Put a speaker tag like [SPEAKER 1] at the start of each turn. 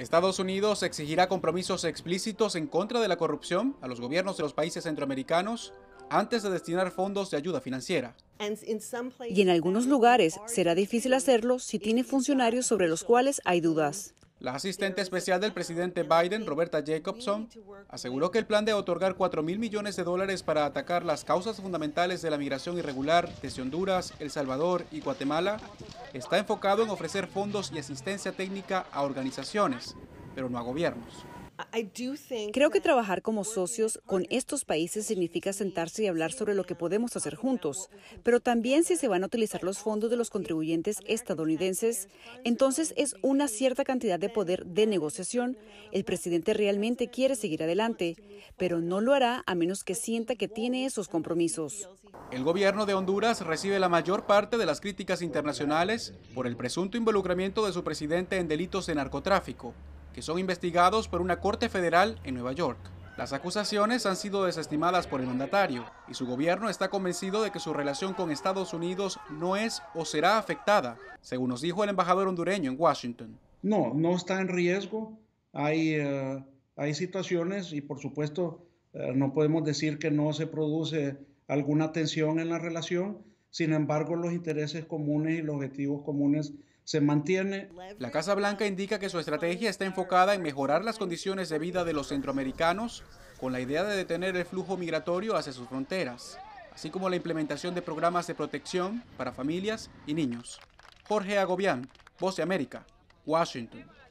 [SPEAKER 1] Estados Unidos exigirá compromisos explícitos en contra de la corrupción a los gobiernos de los países centroamericanos antes de destinar fondos de ayuda financiera.
[SPEAKER 2] Y en algunos lugares será difícil hacerlo si tiene funcionarios sobre los cuales hay dudas.
[SPEAKER 1] La asistente especial del presidente Biden, Roberta Jacobson, aseguró que el plan de otorgar 4 mil millones de dólares para atacar las causas fundamentales de la migración irregular desde Honduras, El Salvador y Guatemala está enfocado en ofrecer fondos y asistencia técnica a
[SPEAKER 2] organizaciones, pero no a gobiernos. Creo que trabajar como socios con estos países significa sentarse y hablar sobre lo que podemos hacer juntos, pero también si se van a utilizar los fondos de los contribuyentes estadounidenses, entonces es una cierta cantidad de poder de negociación. El presidente realmente quiere seguir adelante, pero no lo hará a menos que sienta que tiene esos compromisos.
[SPEAKER 1] El gobierno de Honduras recibe la mayor parte de las críticas internacionales por el presunto involucramiento de su presidente en delitos de narcotráfico son investigados por una corte federal en Nueva York. Las acusaciones han sido desestimadas por el mandatario y su gobierno está convencido de que su relación con Estados Unidos no es o será afectada, según nos dijo el embajador hondureño en Washington.
[SPEAKER 3] No, no está en riesgo. Hay, eh, hay situaciones y por supuesto eh, no podemos decir que no se produce alguna tensión en la relación, sin embargo, los intereses comunes y los objetivos comunes se mantienen. La Casa Blanca indica
[SPEAKER 1] que su estrategia está enfocada en mejorar las condiciones de vida de los centroamericanos con la idea de detener el flujo migratorio hacia sus fronteras, así como la implementación de programas de protección para familias y niños. Jorge Agobián, Voz de América, Washington.